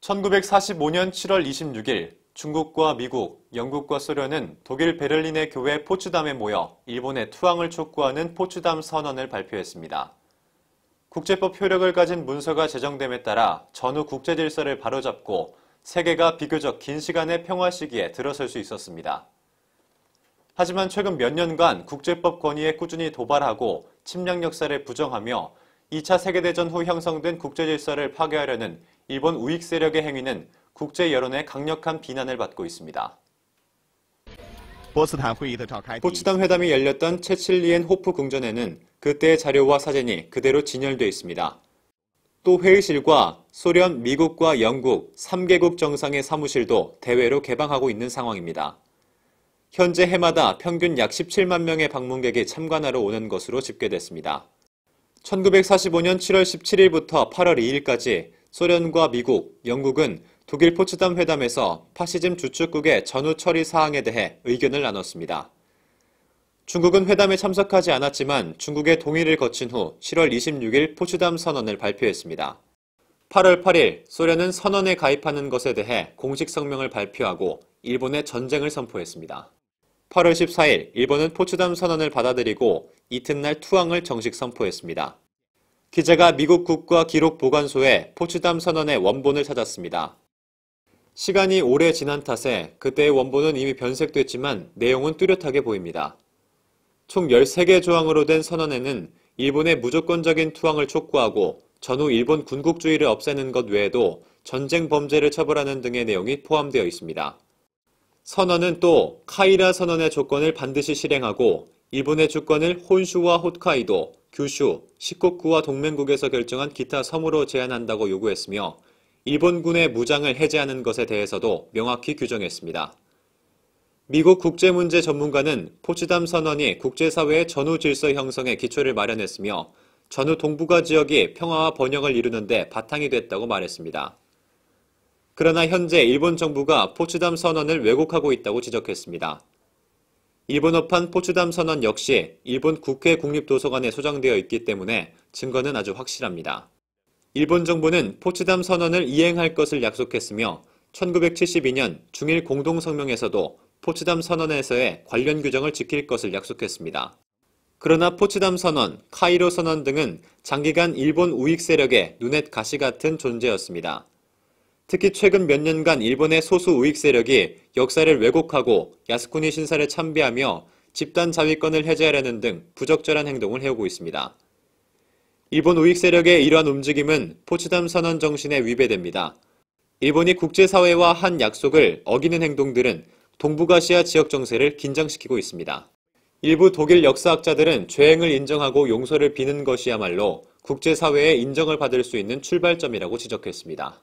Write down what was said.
1945년 7월 26일 중국과 미국, 영국과 소련은 독일 베를린의 교회 포츠담에 모여 일본의 투항을 촉구하는 포츠담 선언을 발표했습니다. 국제법 효력을 가진 문서가 제정됨에 따라 전후 국제 질서를 바로잡고 세계가 비교적 긴 시간의 평화 시기에 들어설 수 있었습니다. 하지만 최근 몇 년간 국제법 권위에 꾸준히 도발하고 침략 역사를 부정하며 2차 세계대전 후 형성된 국제 질서를 파괴하려는 일본 우익 세력의 행위는 국제 여론의 강력한 비난을 받고 있습니다. 포츠담 회담이 열렸던 체칠리엔 호프 궁전에는 그때의 자료와 사진이 그대로 진열돼 있습니다. 또 회의실과 소련, 미국과 영국 3개국 정상의 사무실도 대외로 개방하고 있는 상황입니다. 현재 해마다 평균 약 17만 명의 방문객이 참관하러 오는 것으로 집계됐습니다. 1945년 7월 17일부터 8월 2일까지 소련과 미국, 영국은 독일 포츠담 회담에서 파시즘 주축국의 전후 처리 사항에 대해 의견을 나눴습니다. 중국은 회담에 참석하지 않았지만 중국의 동의를 거친 후 7월 26일 포츠담 선언을 발표했습니다. 8월 8일 소련은 선언에 가입하는 것에 대해 공식 성명을 발표하고 일본에 전쟁을 선포했습니다. 8월 14일 일본은 포츠담 선언을 받아들이고 이튿날 투항을 정식 선포했습니다. 기자가 미국 국가 기록 보관소에 포츠담 선언의 원본을 찾았습니다. 시간이 오래 지난 탓에 그때의 원본은 이미 변색됐지만 내용은 뚜렷하게 보입니다. 총 13개 조항으로 된 선언에는 일본의 무조건적인 투항을 촉구하고 전후 일본 군국주의를 없애는 것 외에도 전쟁 범죄를 처벌하는 등의 내용이 포함되어 있습니다. 선언은 또 카이라 선언의 조건을 반드시 실행하고 일본의 주권을 혼슈와 홋카이도, 규슈, 시코구와 동맹국에서 결정한 기타 섬으로 제한한다고 요구했으며 일본군의 무장을 해제하는 것에 대해서도 명확히 규정했습니다. 미국 국제문제 전문가는 포츠담 선언이 국제사회의 전후 질서 형성의 기초를 마련했으며 전후 동북아 지역이 평화와 번영을 이루는데 바탕이 됐다고 말했습니다. 그러나 현재 일본 정부가 포츠담 선언을 왜곡하고 있다고 지적했습니다. 일본어판 포츠담 선언 역시 일본 국회 국립도서관에 소장되어 있기 때문에 증거는 아주 확실합니다. 일본 정부는 포츠담 선언을 이행할 것을 약속했으며 1972년 중일 공동성명에서도 포츠담 선언에서의 관련 규정을 지킬 것을 약속했습니다. 그러나 포츠담 선언, 카이로 선언 등은 장기간 일본 우익 세력의 눈엣 가시 같은 존재였습니다. 특히 최근 몇 년간 일본의 소수 우익 세력이 역사를 왜곡하고 야스쿠니 신사를 참배하며 집단 자위권을 해제하려는 등 부적절한 행동을 해오고 있습니다. 일본 우익 세력의 이러한 움직임은 포츠담 선언 정신에 위배됩니다. 일본이 국제사회와 한 약속을 어기는 행동들은 동북아시아 지역 정세를 긴장시키고 있습니다. 일부 독일 역사학자들은 죄행을 인정하고 용서를 비는 것이야말로 국제사회의 인정을 받을 수 있는 출발점이라고 지적했습니다.